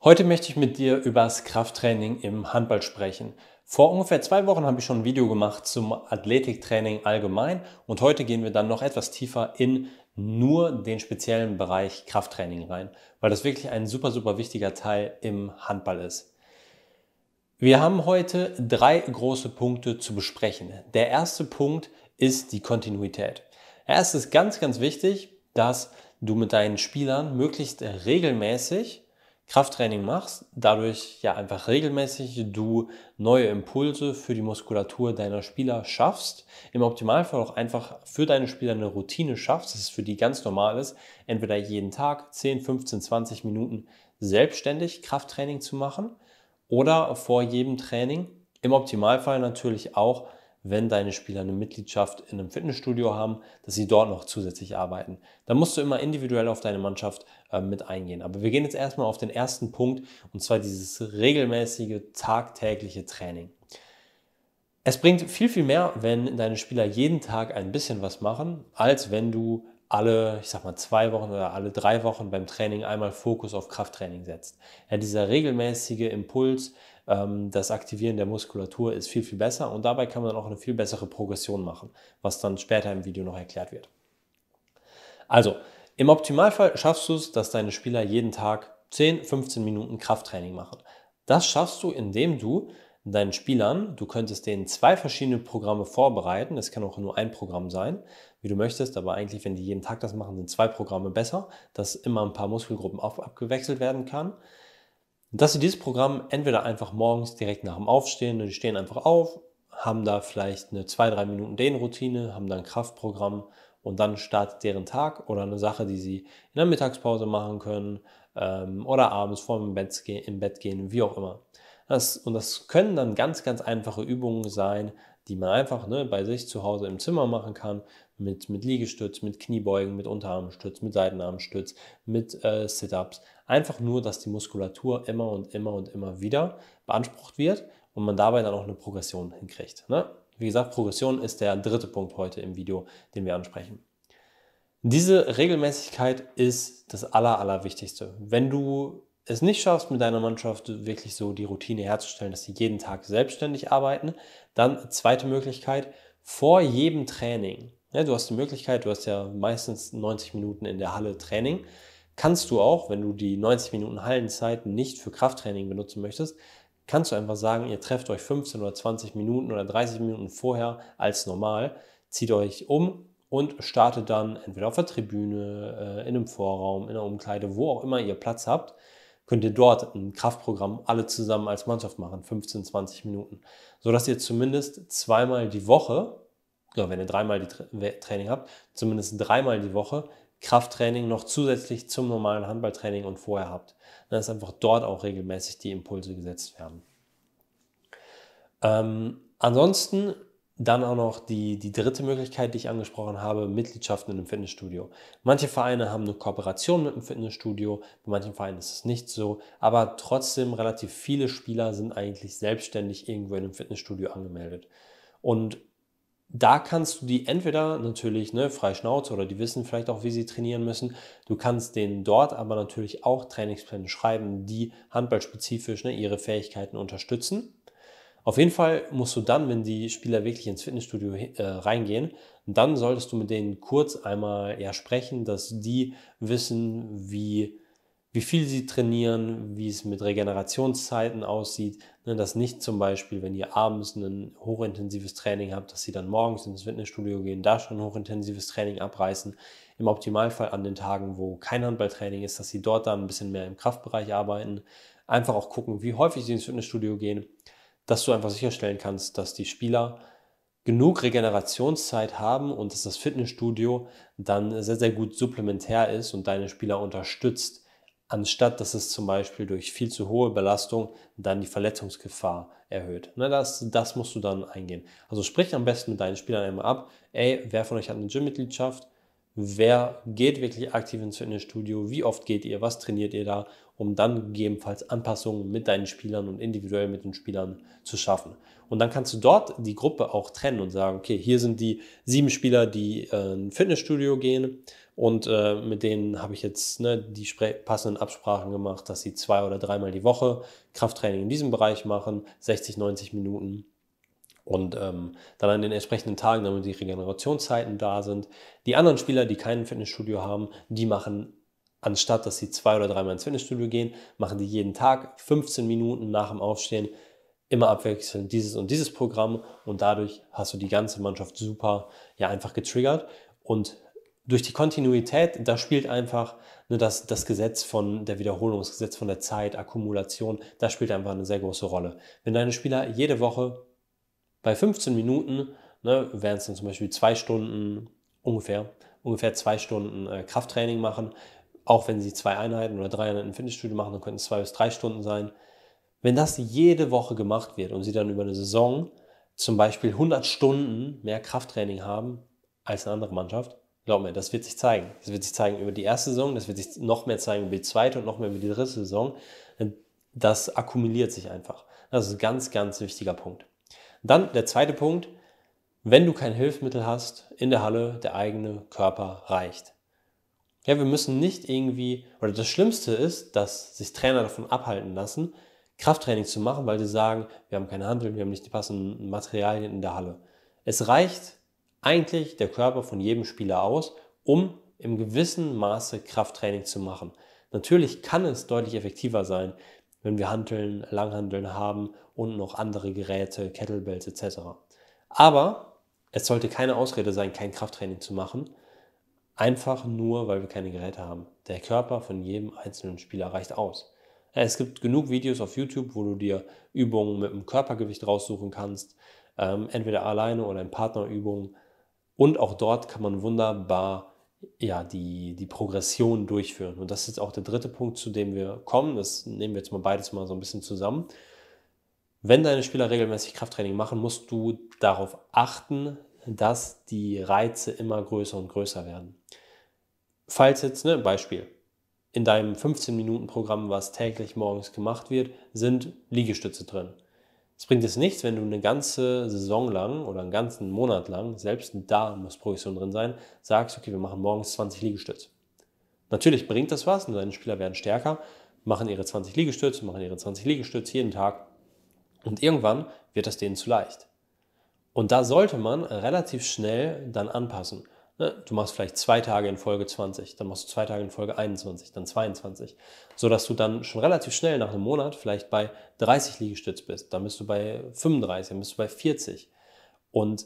Heute möchte ich mit dir über das Krafttraining im Handball sprechen. Vor ungefähr zwei Wochen habe ich schon ein Video gemacht zum Athletiktraining allgemein und heute gehen wir dann noch etwas tiefer in nur den speziellen Bereich Krafttraining rein, weil das wirklich ein super, super wichtiger Teil im Handball ist. Wir haben heute drei große Punkte zu besprechen. Der erste Punkt ist die Kontinuität. Erst ist ganz, ganz wichtig, dass du mit deinen Spielern möglichst regelmäßig Krafttraining machst, dadurch ja einfach regelmäßig du neue Impulse für die Muskulatur deiner Spieler schaffst, im Optimalfall auch einfach für deine Spieler eine Routine schaffst, dass es für die ganz normal ist, entweder jeden Tag 10, 15, 20 Minuten selbstständig Krafttraining zu machen oder vor jedem Training, im Optimalfall natürlich auch wenn deine Spieler eine Mitgliedschaft in einem Fitnessstudio haben, dass sie dort noch zusätzlich arbeiten. Da musst du immer individuell auf deine Mannschaft äh, mit eingehen. Aber wir gehen jetzt erstmal auf den ersten Punkt und zwar dieses regelmäßige tagtägliche Training. Es bringt viel, viel mehr, wenn deine Spieler jeden Tag ein bisschen was machen, als wenn du alle, ich sag mal, zwei Wochen oder alle drei Wochen beim Training einmal Fokus auf Krafttraining setzt. Ja, dieser regelmäßige Impuls, ähm, das Aktivieren der Muskulatur ist viel, viel besser und dabei kann man dann auch eine viel bessere Progression machen, was dann später im Video noch erklärt wird. Also, im Optimalfall schaffst du es, dass deine Spieler jeden Tag 10, 15 Minuten Krafttraining machen. Das schaffst du, indem du deinen Spielern, du könntest denen zwei verschiedene Programme vorbereiten, es kann auch nur ein Programm sein, wie du möchtest, aber eigentlich, wenn die jeden Tag das machen, sind zwei Programme besser, dass immer ein paar Muskelgruppen abgewechselt werden kann dass sie dieses Programm entweder einfach morgens direkt nach dem Aufstehen, ne, die stehen einfach auf, haben da vielleicht eine 2-3 Minuten Dehnroutine, haben dann ein Kraftprogramm und dann startet deren Tag oder eine Sache, die sie in der Mittagspause machen können ähm, oder abends vor dem Bett, im Bett gehen, wie auch immer. Das, und das können dann ganz, ganz einfache Übungen sein, die man einfach ne, bei sich zu Hause im Zimmer machen kann, mit, mit Liegestütz, mit Kniebeugen, mit Unterarmstütz, mit Seitenarmstütz, mit äh, Sit-Ups. Einfach nur, dass die Muskulatur immer und immer und immer wieder beansprucht wird und man dabei dann auch eine Progression hinkriegt. Ne? Wie gesagt, Progression ist der dritte Punkt heute im Video, den wir ansprechen. Diese Regelmäßigkeit ist das Aller, Allerwichtigste. Wenn du es nicht schaffst, mit deiner Mannschaft wirklich so die Routine herzustellen, dass sie jeden Tag selbstständig arbeiten, dann zweite Möglichkeit, vor jedem Training, ja, du hast die Möglichkeit, du hast ja meistens 90 Minuten in der Halle Training, kannst du auch, wenn du die 90 Minuten Hallenzeit nicht für Krafttraining benutzen möchtest, kannst du einfach sagen, ihr trefft euch 15 oder 20 Minuten oder 30 Minuten vorher als normal, zieht euch um und startet dann entweder auf der Tribüne, äh, in einem Vorraum, in der Umkleide, wo auch immer ihr Platz habt könnt ihr dort ein Kraftprogramm alle zusammen als Mannschaft machen, 15, 20 Minuten, sodass ihr zumindest zweimal die Woche, ja, wenn ihr dreimal die Tra Training habt, zumindest dreimal die Woche Krafttraining noch zusätzlich zum normalen Handballtraining und vorher habt. Dann ist einfach dort auch regelmäßig die Impulse gesetzt werden. Ähm, ansonsten dann auch noch die, die dritte Möglichkeit, die ich angesprochen habe, Mitgliedschaften in einem Fitnessstudio. Manche Vereine haben eine Kooperation mit einem Fitnessstudio, bei manchen Vereinen ist es nicht so, aber trotzdem relativ viele Spieler sind eigentlich selbstständig irgendwo in einem Fitnessstudio angemeldet. Und da kannst du die entweder natürlich ne, frei Schnauze oder die wissen vielleicht auch, wie sie trainieren müssen. Du kannst denen dort aber natürlich auch Trainingspläne schreiben, die handballspezifisch ne, ihre Fähigkeiten unterstützen. Auf jeden Fall musst du dann, wenn die Spieler wirklich ins Fitnessstudio äh, reingehen, dann solltest du mit denen kurz einmal ja, sprechen, dass die wissen, wie, wie viel sie trainieren, wie es mit Regenerationszeiten aussieht. Ne, dass nicht zum Beispiel, wenn ihr abends ein hochintensives Training habt, dass sie dann morgens ins Fitnessstudio gehen, da schon hochintensives Training abreißen. Im Optimalfall an den Tagen, wo kein Handballtraining ist, dass sie dort dann ein bisschen mehr im Kraftbereich arbeiten. Einfach auch gucken, wie häufig sie ins Fitnessstudio gehen dass du einfach sicherstellen kannst, dass die Spieler genug Regenerationszeit haben und dass das Fitnessstudio dann sehr, sehr gut supplementär ist und deine Spieler unterstützt, anstatt dass es zum Beispiel durch viel zu hohe Belastung dann die Verletzungsgefahr erhöht. Na, das, das musst du dann eingehen. Also sprich am besten mit deinen Spielern einmal ab, ey, wer von euch hat eine Gymmitgliedschaft? mitgliedschaft wer geht wirklich aktiv ins Fitnessstudio, wie oft geht ihr, was trainiert ihr da, um dann gegebenenfalls Anpassungen mit deinen Spielern und individuell mit den Spielern zu schaffen. Und dann kannst du dort die Gruppe auch trennen und sagen, okay, hier sind die sieben Spieler, die äh, ins Fitnessstudio gehen und äh, mit denen habe ich jetzt ne, die passenden Absprachen gemacht, dass sie zwei oder dreimal die Woche Krafttraining in diesem Bereich machen, 60, 90 Minuten und ähm, dann an den entsprechenden Tagen, damit die Regenerationszeiten da sind. Die anderen Spieler, die kein Fitnessstudio haben, die machen, anstatt dass sie zwei oder dreimal ins Fitnessstudio gehen, machen die jeden Tag 15 Minuten nach dem Aufstehen immer abwechselnd dieses und dieses Programm. Und dadurch hast du die ganze Mannschaft super, ja, einfach getriggert. Und durch die Kontinuität, da spielt einfach ne, das, das Gesetz von der Wiederholung, das Gesetz von der Zeit, Akkumulation, da spielt einfach eine sehr große Rolle. Wenn deine Spieler jede Woche bei 15 Minuten ne, wären es dann zum Beispiel zwei Stunden ungefähr, ungefähr zwei Stunden äh, Krafttraining machen. Auch wenn sie zwei Einheiten oder drei Einheiten Fitnessstudio machen, dann könnten es zwei bis drei Stunden sein. Wenn das jede Woche gemacht wird und sie dann über eine Saison zum Beispiel 100 Stunden mehr Krafttraining haben als eine andere Mannschaft, glaub mir, das wird sich zeigen. Das wird sich zeigen über die erste Saison, das wird sich noch mehr zeigen über die zweite und noch mehr über die dritte Saison. Das akkumuliert sich einfach. Das ist ein ganz, ganz wichtiger Punkt. Dann der zweite Punkt, wenn du kein Hilfsmittel hast, in der Halle der eigene Körper reicht. Ja, wir müssen nicht irgendwie, oder das Schlimmste ist, dass sich Trainer davon abhalten lassen, Krafttraining zu machen, weil sie sagen, wir haben keine Handeln, wir haben nicht die passenden Materialien in der Halle. Es reicht eigentlich der Körper von jedem Spieler aus, um im gewissen Maße Krafttraining zu machen. Natürlich kann es deutlich effektiver sein, wenn wir Hanteln, Langhanteln haben und noch andere Geräte, Kettlebells etc. Aber es sollte keine Ausrede sein, kein Krafttraining zu machen, einfach nur, weil wir keine Geräte haben. Der Körper von jedem einzelnen Spieler reicht aus. Es gibt genug Videos auf YouTube, wo du dir Übungen mit dem Körpergewicht raussuchen kannst, ähm, entweder alleine oder in Partnerübungen. Und auch dort kann man wunderbar ja, die, die Progression durchführen. Und das ist jetzt auch der dritte Punkt, zu dem wir kommen. Das nehmen wir jetzt mal beides mal so ein bisschen zusammen. Wenn deine Spieler regelmäßig Krafttraining machen, musst du darauf achten, dass die Reize immer größer und größer werden. Falls jetzt, ne, Beispiel, in deinem 15-Minuten-Programm, was täglich morgens gemacht wird, sind Liegestütze drin. Es bringt jetzt nichts, wenn du eine ganze Saison lang oder einen ganzen Monat lang, selbst da muss Progression drin sein, sagst, okay, wir machen morgens 20 Liegestütze. Natürlich bringt das was und deine Spieler werden stärker, machen ihre 20 Liegestütze, machen ihre 20 Liegestütze jeden Tag und irgendwann wird das denen zu leicht. Und da sollte man relativ schnell dann anpassen. Ne? Du machst vielleicht zwei Tage in Folge 20, dann machst du zwei Tage in Folge 21, dann 22, sodass du dann schon relativ schnell nach einem Monat vielleicht bei 30 Liegestütz bist, dann bist du bei 35, dann bist du bei 40. Und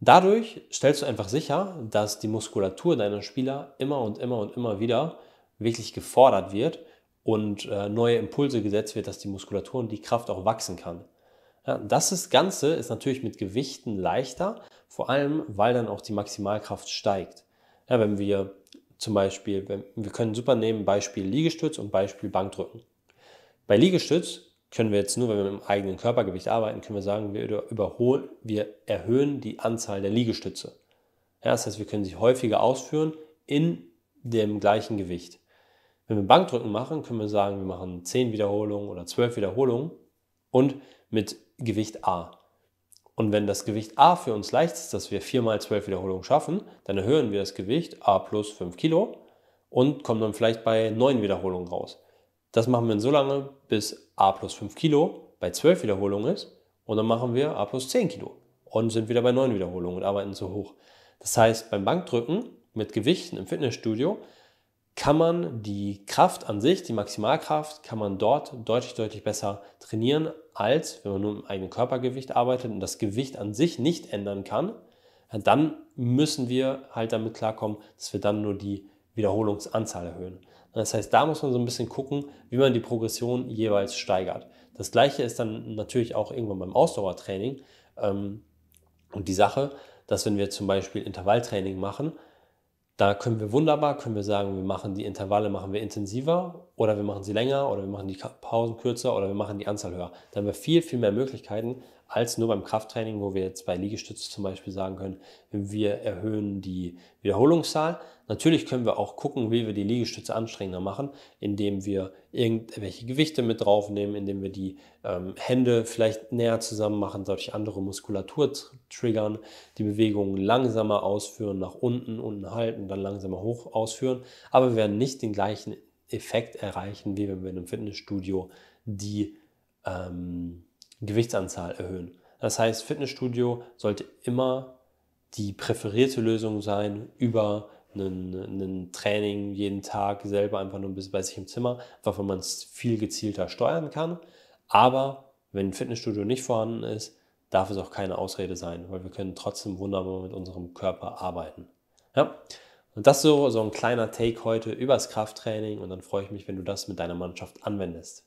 dadurch stellst du einfach sicher, dass die Muskulatur deiner Spieler immer und immer und immer wieder wirklich gefordert wird und äh, neue Impulse gesetzt wird, dass die Muskulatur und die Kraft auch wachsen kann. Ja, das ist Ganze ist natürlich mit Gewichten leichter, vor allem weil dann auch die Maximalkraft steigt. Ja, wenn wir zum Beispiel, wenn, wir können super nehmen Beispiel Liegestütz und Beispiel Bankdrücken. Bei Liegestütz können wir jetzt nur, wenn wir mit dem eigenen Körpergewicht arbeiten, können wir sagen, wir überholen, wir erhöhen die Anzahl der Liegestütze. Ja, das heißt, wir können sie häufiger ausführen in dem gleichen Gewicht. Wenn wir Bankdrücken machen, können wir sagen, wir machen 10 Wiederholungen oder 12 Wiederholungen und mit Gewicht A. Und wenn das Gewicht A für uns leicht ist, dass wir 4 mal 12 Wiederholungen schaffen, dann erhöhen wir das Gewicht A plus 5 Kilo und kommen dann vielleicht bei 9 Wiederholungen raus. Das machen wir so lange, bis A plus 5 Kilo bei 12 Wiederholungen ist und dann machen wir A plus 10 Kilo und sind wieder bei 9 Wiederholungen und arbeiten so hoch. Das heißt, beim Bankdrücken mit Gewichten im Fitnessstudio kann man die Kraft an sich, die Maximalkraft, kann man dort deutlich, deutlich besser trainieren, als wenn man nur im eigenen Körpergewicht arbeitet und das Gewicht an sich nicht ändern kann. Dann müssen wir halt damit klarkommen, dass wir dann nur die Wiederholungsanzahl erhöhen. Das heißt, da muss man so ein bisschen gucken, wie man die Progression jeweils steigert. Das gleiche ist dann natürlich auch irgendwann beim Ausdauertraining. Ähm, und die Sache, dass wenn wir zum Beispiel Intervalltraining machen, da können wir wunderbar, können wir sagen, wir machen die Intervalle machen wir intensiver oder wir machen sie länger oder wir machen die Pausen kürzer oder wir machen die Anzahl höher. Da haben wir viel, viel mehr Möglichkeiten als nur beim Krafttraining, wo wir jetzt bei Liegestütze zum Beispiel sagen können, wir erhöhen die Wiederholungszahl. Natürlich können wir auch gucken, wie wir die Liegestütze anstrengender machen, indem wir irgendwelche Gewichte mit draufnehmen, indem wir die ähm, Hände vielleicht näher zusammen machen, dadurch andere Muskulatur triggern, die Bewegungen langsamer ausführen, nach unten, unten halten, dann langsamer hoch ausführen. Aber wir werden nicht den gleichen Effekt erreichen, wie wenn wir in einem Fitnessstudio die ähm, Gewichtsanzahl erhöhen. Das heißt, Fitnessstudio sollte immer die präferierte Lösung sein über ein Training jeden Tag selber einfach nur ein bisschen bei sich im Zimmer, wovon man es viel gezielter steuern kann. Aber wenn ein Fitnessstudio nicht vorhanden ist, darf es auch keine Ausrede sein, weil wir können trotzdem wunderbar mit unserem Körper arbeiten. Ja? Und das so, so ein kleiner Take heute übers Krafttraining und dann freue ich mich, wenn du das mit deiner Mannschaft anwendest.